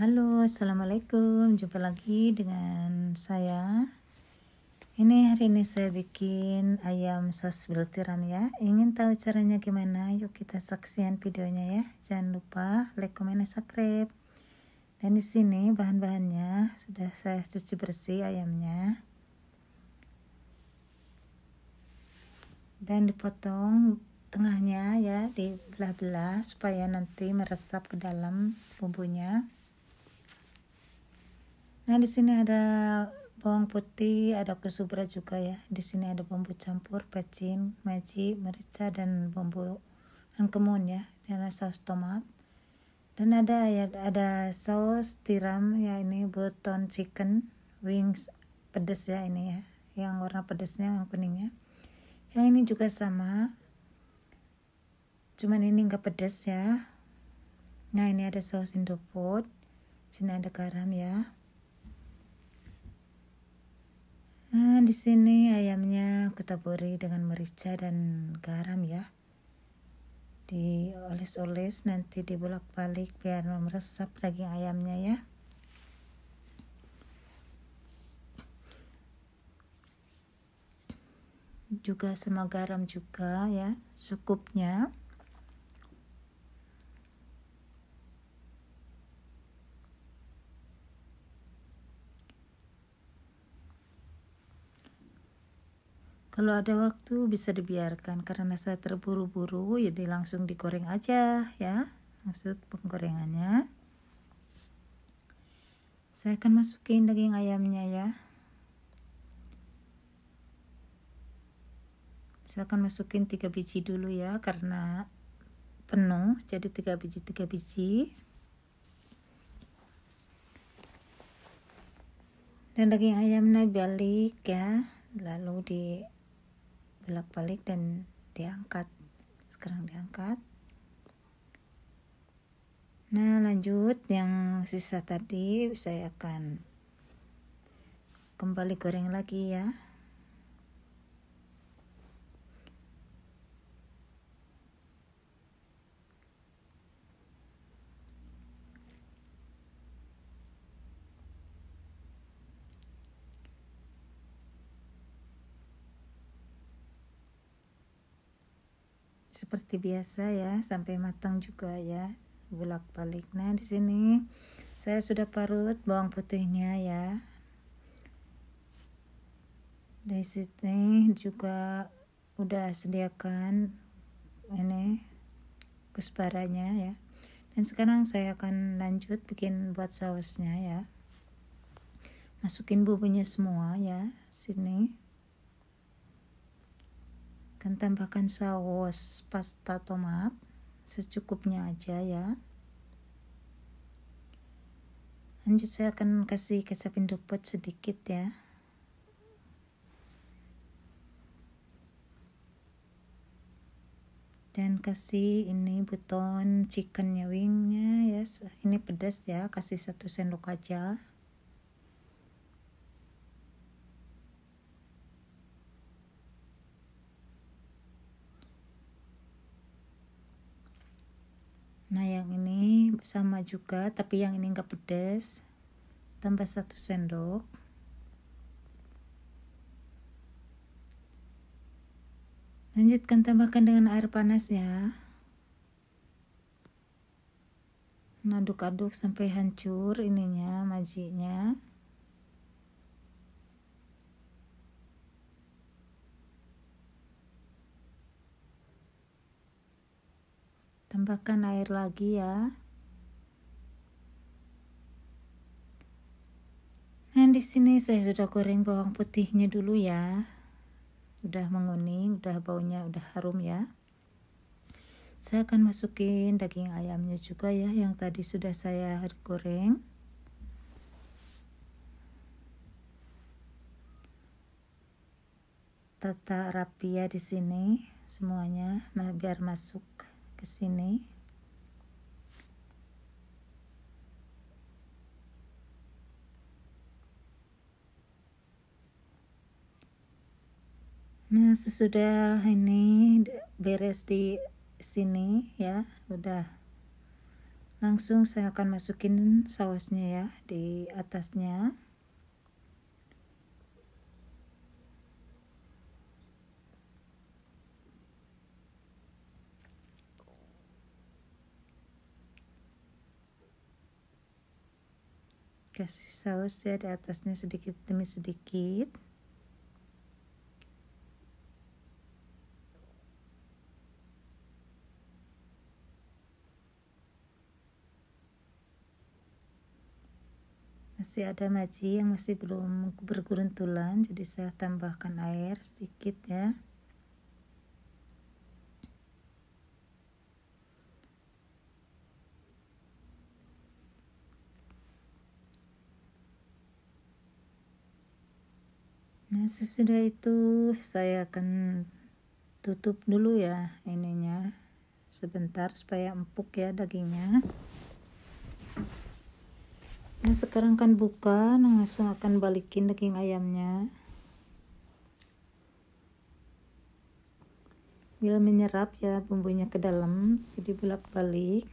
Halo, assalamualaikum. Jumpa lagi dengan saya. Ini hari ini saya bikin ayam sos biltiram ya. Ingin tahu caranya gimana? Yuk kita saksikan videonya ya. Jangan lupa like, comment, subscribe. Dan di sini bahan-bahannya sudah saya cuci bersih ayamnya. Dan dipotong tengahnya ya dibelah-belah supaya nanti meresap ke dalam bumbunya Nah, di sini ada bawang putih, ada kesubra juga ya. Di sini ada bumbu campur, pecin, maji, merica dan bumbu dan kemun ya. Dan saus tomat. Dan ada ya ada saus tiram ya ini buton chicken wings pedas ya ini ya. Yang warna pedasnya yang kuningnya. Yang ini juga sama. Cuman ini enggak pedas ya. Nah, ini ada saus indofood. Sini ada garam ya. Nah, di sini ayamnya kita taburi dengan merica dan garam ya. Dioles-oles nanti dibolak-balik biar meresap daging ayamnya ya. Juga sama garam juga ya, cukupnya Kalau ada waktu bisa dibiarkan karena saya terburu-buru jadi langsung digoreng aja ya. Maksud penggorengannya. Saya akan masukin daging ayamnya ya. Saya akan masukin tiga biji dulu ya karena penuh jadi tiga biji tiga biji. Dan daging ayamnya balik ya lalu di dibolak balik dan diangkat sekarang diangkat nah lanjut yang sisa tadi saya akan kembali goreng lagi ya seperti biasa ya sampai matang juga ya bolak balik nah di sini saya sudah parut bawang putihnya ya di sini juga udah sediakan ini kusparanya ya dan sekarang saya akan lanjut bikin buat sausnya ya masukin bumbunya semua ya sini Kan akan tambahkan saus pasta tomat secukupnya aja ya lanjut saya akan kasih kecap indopot sedikit ya dan kasih ini buton chicken wingnya ya ini pedas ya kasih satu sendok aja nah yang ini sama juga tapi yang ini enggak pedas tambah satu sendok lanjutkan tambahkan dengan air panas ya aduk-aduk sampai hancur ininya majinya tambahkan air lagi ya nah di sini saya sudah goreng bawang putihnya dulu ya udah menguning udah baunya udah harum ya saya akan masukin daging ayamnya juga ya yang tadi sudah saya goreng tata rapi ya di sini semuanya nah, biar masuk ke sini. Nah, sesudah ini beres di sini ya, udah. Langsung saya akan masukin sausnya ya di atasnya. kasih saus ya di atasnya sedikit demi sedikit masih ada maji yang masih belum berguruntulan jadi saya tambahkan air sedikit ya sesudah itu saya akan tutup dulu ya ininya sebentar supaya empuk ya dagingnya nah sekarang kan buka nah langsung akan balikin daging ayamnya bila menyerap ya bumbunya ke dalam jadi bolak-balik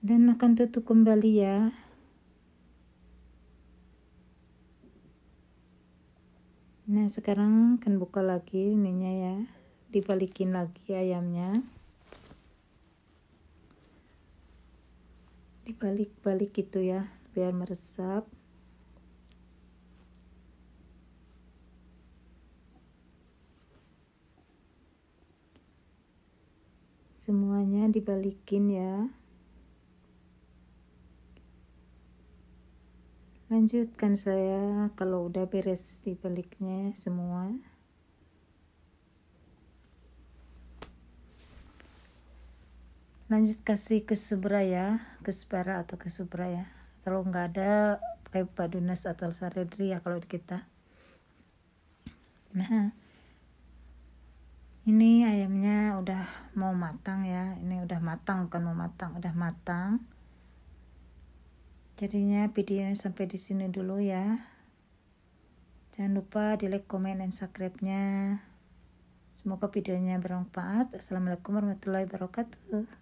dan akan tutup kembali ya nah sekarang akan buka lagi ininya ya dibalikin lagi ayamnya dibalik-balik gitu ya biar meresap semuanya dibalikin ya lanjutkan saya kalau udah beres di baliknya semua lanjut kasih ke subra ya ke subra atau ke subra ya kalau nggak ada pakai padunas atau saredri ya kalau kita nah ini ayamnya udah mau matang ya ini udah matang bukan mau matang udah matang Jadinya videonya sampai di sini dulu ya. Jangan lupa di like, comment, dan subscribe-nya. Semoga videonya bermanfaat. Assalamualaikum warahmatullahi wabarakatuh.